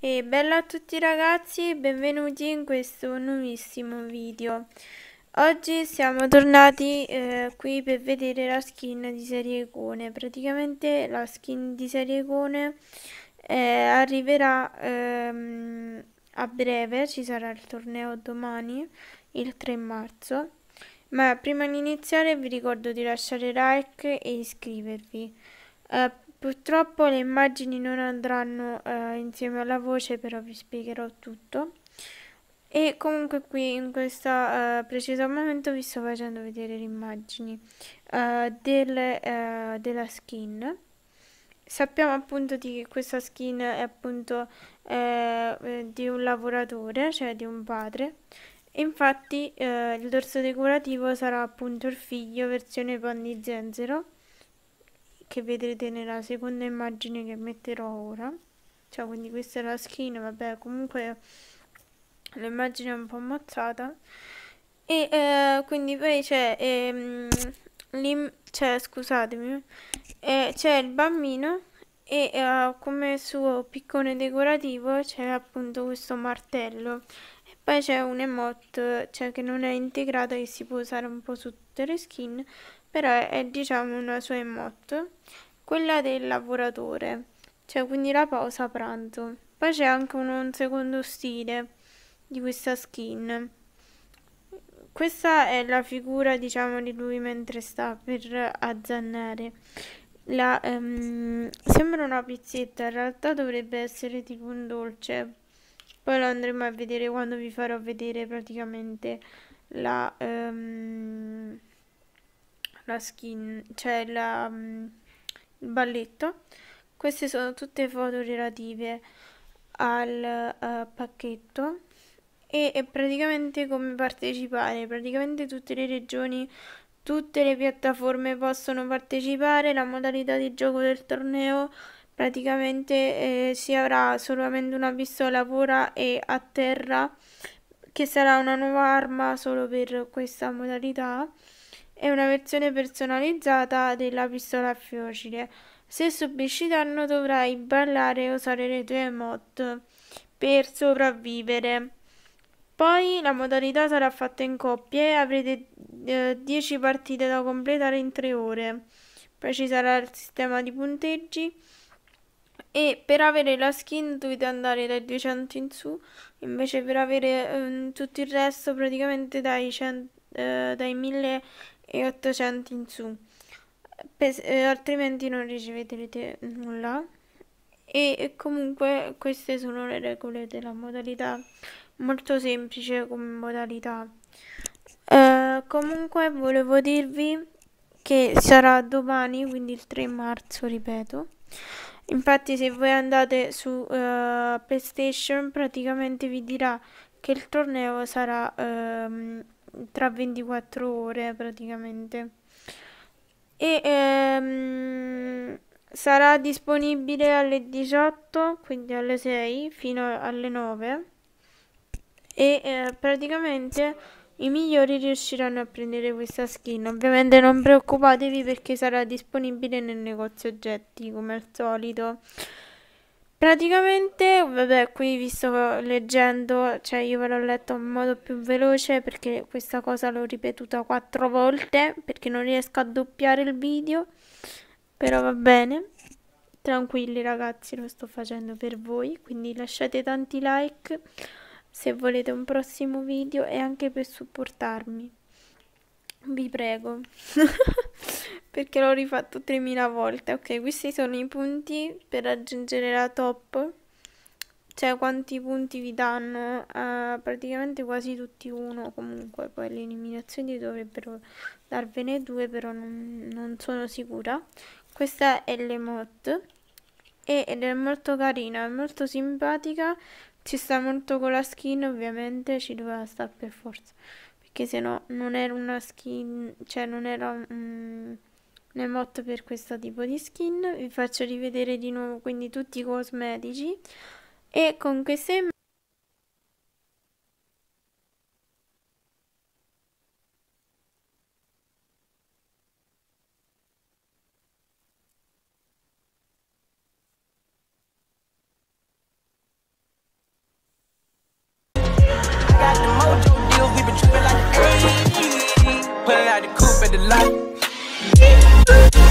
E bello a tutti ragazzi, benvenuti in questo nuovissimo video. Oggi siamo tornati eh, qui per vedere la skin di serie icone. Praticamente la skin di serie icone eh, arriverà ehm, a breve, ci sarà il torneo domani, il 3 marzo. Ma prima di iniziare vi ricordo di lasciare like e iscrivervi. Eh, Purtroppo le immagini non andranno eh, insieme alla voce, però vi spiegherò tutto. E comunque qui in questo eh, preciso momento vi sto facendo vedere le immagini eh, del, eh, della skin. Sappiamo appunto che questa skin è appunto eh, eh, di un lavoratore, cioè di un padre. Infatti il dorso decorativo sarà appunto il figlio versione Panni zenzero che vedrete nella seconda immagine che metterò ora cioè quindi questa è la skin vabbè comunque l'immagine è un po' ammazzata e eh, quindi poi c'è ehm, cioè, scusatemi eh, c'è il bambino e eh, come suo piccone decorativo c'è appunto questo martello e poi c'è un emote cioè che non è integrata che si può usare un po' su tutte le skin però è, è diciamo una sua emote, quella del lavoratore, cioè quindi la pausa pranzo. Poi c'è anche un, un secondo stile di questa skin. Questa è la figura, diciamo, di lui mentre sta per azzannare. La, um, sembra una pizzetta, in realtà dovrebbe essere tipo un dolce. Poi lo andremo a vedere quando vi farò vedere praticamente la... Um, la skin, cioè la, mm, il balletto. Queste sono tutte foto relative al uh, pacchetto e, e praticamente come partecipare, praticamente tutte le regioni tutte le piattaforme possono partecipare, la modalità di gioco del torneo praticamente eh, si avrà solamente una pistola pura e a terra che sarà una nuova arma solo per questa modalità. È una versione personalizzata della pistola a fiocile. Se subisci danno dovrai ballare e usare le tue mod per sopravvivere. Poi la modalità sarà fatta in coppie e avrete 10 eh, partite da completare in 3 ore. Poi ci sarà il sistema di punteggi e per avere la skin dovete andare dai 200 in su, invece per avere eh, tutto il resto praticamente dai, 100, eh, dai 1000 e 800 in su Pes eh, altrimenti non riceverete nulla e, comunque queste sono le regole della modalità molto semplice come modalità eh, comunque volevo dirvi che sarà domani quindi il 3 marzo ripeto infatti se voi andate su uh, playstation praticamente vi dirà che il torneo sarà um, tra 24 ore praticamente e ehm, sarà disponibile alle 18 quindi alle 6 fino alle 9 e eh, praticamente i migliori riusciranno a prendere questa skin ovviamente non preoccupatevi perché sarà disponibile nel negozio oggetti come al solito Praticamente, vabbè, qui vi sto leggendo, cioè io ve l'ho letto in modo più veloce perché questa cosa l'ho ripetuta quattro volte perché non riesco a doppiare il video, però va bene. Tranquilli ragazzi, lo sto facendo per voi, quindi lasciate tanti like se volete un prossimo video e anche per supportarmi vi prego, perché l'ho rifatto 3000 volte. Ok, questi sono i punti per raggiungere la top, cioè quanti punti vi danno, uh, praticamente quasi tutti uno comunque, poi le eliminazioni dovrebbero darvene due, però non, non sono sicura. Questa è l'emote ed è molto carina, è molto simpatica, ci sta molto con la skin ovviamente, ci doveva stare per forza perché se no non era una skin, cioè non era un, un emote per questo tipo di skin. Vi faccio rivedere di nuovo quindi tutti i cosmetici e con queste up at the lot.